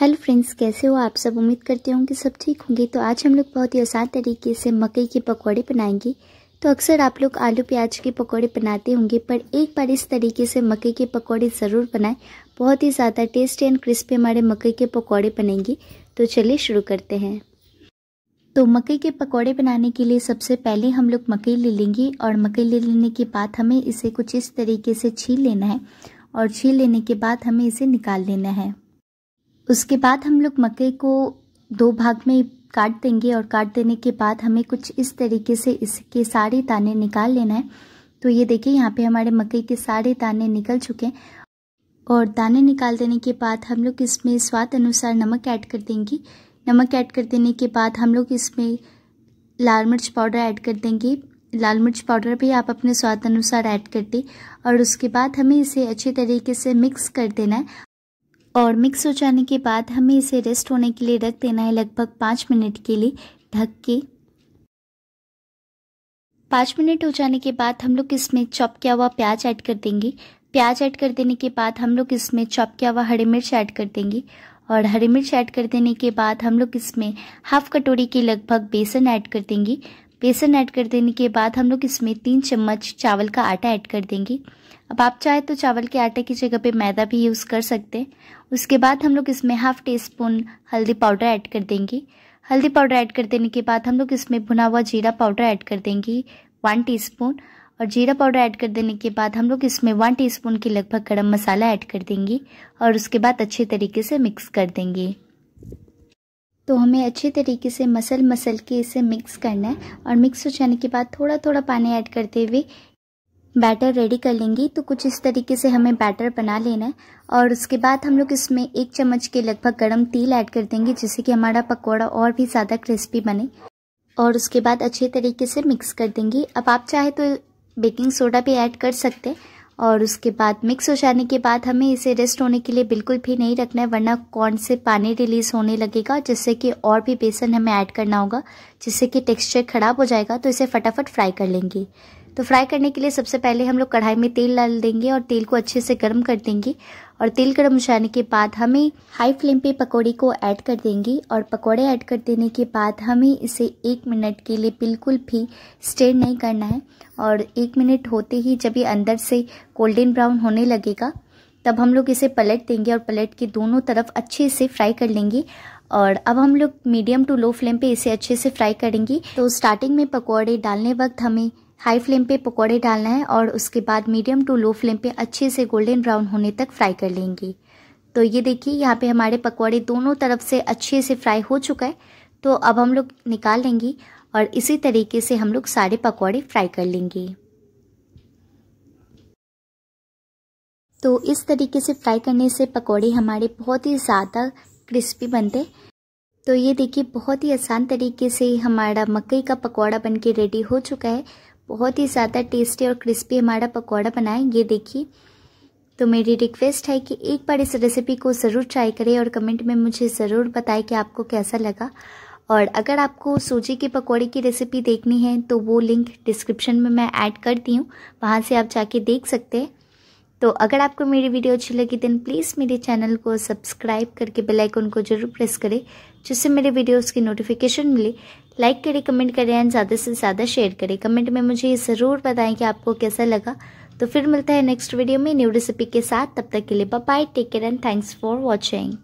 hello friends कैसे हो आप सब उम्मीद करते होंगे कि सब ठीक होंगे तो आज हम लोग बहुत ही आसान तरीके से मकई के पकौड़े बनाएंगे तो अक्सर आप लोग आलू प्याज के पकौड़े बनाते होंगे पर एक बार इस तरीके से मकई के पकौड़े ज़रूर बनाएं बहुत ही ज़्यादा टेस्टी एंड क्रिस्पी हमारे मकई के पकौड़े बनेंगे तो चलिए शुरू करते हैं तो मकई के पकौड़े बनाने के लिए सबसे पहले हम लोग मकई ले लेंगे और मकई ले लेने के बाद हमें इसे कुछ इस तरीके से छील लेना है और छील लेने के बाद हमें इसे निकाल लेना है उसके बाद हम लोग मकई को दो भाग में काट देंगे और काट देने के बाद हमें कुछ इस तरीके से इसके सारे दाने निकाल लेना है तो ये देखिए यहाँ पे हमारे मकई के सारे दाने निकल चुके हैं और दाने निकाल देने के बाद हम लोग इसमें स्वाद अनुसार नमक ऐड कर देंगे नमक ऐड कर देने के बाद हम लोग इसमें लाल मिर्च पाउडर ऐड कर देंगे लाल मिर्च पाउडर भी आप अपने स्वाद अनुसार ऐड कर दें और उसके बाद हमें इसे अच्छे तरीके से मिक्स कर देना है और मिक्स हो जाने के बाद हमें इसे रेस्ट होने के लिए रख देना है लगभग पाँच मिनट के लिए ढक के पाँच मिनट हो जाने के बाद हम लोग इसमें चॉप किया हुआ प्याज ऐड कर देंगे प्याज ऐड कर देने के बाद हम लोग इसमें चॉप किया हुआ हरी मिर्च ऐड कर देंगे और हरी मिर्च ऐड कर देने के बाद हम लोग इसमें हाफ कटोरी के लगभग बेसन ऐड कर देंगे बेसन ऐड कर देने के बाद हम लोग इसमें तीन चम्मच चावल का आटा ऐड कर देंगे अब आप चाहे तो चावल के आटे की जगह पे मैदा भी यूज़ कर सकते हैं उसके बाद हम लोग इसमें हाफ टी स्पून हल्दी पाउडर ऐड कर देंगे हल्दी पाउडर ऐड कर देने के बाद हम लोग इसमें भुना हुआ जीरा पाउडर ऐड कर देंगे वन टी और जीरा पाउडर ऐड कर देने के बाद हम लोग इसमें वन स्पून के लगभग गर्म मसाला ऐड कर देंगे और उसके बाद अच्छे तरीके से मिक्स कर देंगे तो हमें अच्छे तरीके से मसल मसल के इसे मिक्स करना है और मिक्स हो जाने के बाद थोड़ा थोड़ा पानी ऐड करते हुए बैटर रेडी कर लेंगे तो कुछ इस तरीके से हमें बैटर बना लेना है और उसके बाद हम लोग इसमें एक चम्मच के लगभग गर्म तेल ऐड कर देंगे जिससे कि हमारा पकौड़ा और भी ज़्यादा क्रिस्पी बने और उसके बाद अच्छे तरीके से मिक्स कर देंगे अब आप चाहे तो बेकिंग सोडा भी ऐड कर सकते हैं और उसके बाद मिक्स हो जाने के बाद हमें इसे रेस्ट होने के लिए बिल्कुल भी नहीं रखना है वरना कॉर्न से पानी रिलीज होने लगेगा जिससे कि और भी बेसन हमें ऐड करना होगा जिससे कि टेक्सचर ख़राब हो जाएगा तो इसे फटाफट फ्राई कर लेंगे तो फ्राई करने के लिए सबसे पहले हम लोग कढ़ाई में तेल डाल देंगे और तेल को अच्छे से गर्म कर देंगे और तेल गर्म हो जाने के बाद हमें हाई फ्लेम पे पकौड़े को ऐड कर देंगे और पकौड़े ऐड कर देने के बाद हमें इसे एक मिनट के लिए बिल्कुल भी स्टेर नहीं करना है और एक मिनट होते ही जब ये अंदर से गोल्डन ब्राउन होने लगेगा तब हम लोग इसे पलट देंगे और पलट के दोनों तरफ अच्छे से फ्राई कर लेंगे और अब हम लोग मीडियम टू लो फ्लेम पे इसे अच्छे से फ्राई करेंगे तो स्टार्टिंग में पकौड़े डालने वक्त हमें हाई फ्लेम पे पकौड़े डालना है और उसके बाद मीडियम टू लो फ्लेम पे अच्छे से गोल्डन ब्राउन होने तक फ्राई कर लेंगे तो ये देखिए यहाँ पे हमारे पकौड़े दोनों तरफ से अच्छे से फ्राई हो चुका है तो अब हम लोग निकाल लेंगे और इसी तरीके से हम लोग सारे पकौड़े फ्राई कर लेंगे तो इस तरीके से फ्राई करने से पकौड़े हमारे बहुत ही ज़्यादा क्रिस्पी बनते तो ये देखिए बहुत ही आसान तरीके से हमारा मकई का पकौड़ा बनके रेडी हो चुका है बहुत ही ज़्यादा टेस्टी और क्रिस्पी हमारा पकौड़ा बनाए ये देखिए तो मेरी रिक्वेस्ट है कि एक बार इस रेसिपी को ज़रूर ट्राई करें और कमेंट में मुझे ज़रूर बताएं कि आपको कैसा लगा और अगर आपको सूजी के पकौड़े की रेसिपी देखनी है तो वो लिंक डिस्क्रिप्शन में मैं ऐड करती हूँ वहाँ से आप जाके देख सकते हैं तो अगर आपको मेरी वीडियो अच्छी लगी देन प्लीज़ मेरे चैनल को सब्सक्राइब करके बेलाइकन को जरूर प्रेस करें जिससे मेरे वीडियोज़ की नोटिफिकेशन मिले लाइक करें कमेंट करें एंड ज़्यादा से ज़्यादा शेयर करें कमेंट में मुझे ये ज़रूर बताएं कि आपको कैसा लगा तो फिर मिलता है नेक्स्ट वीडियो में न्यू रेसिपी के साथ तब तक के लिए bye take care and thanks for watching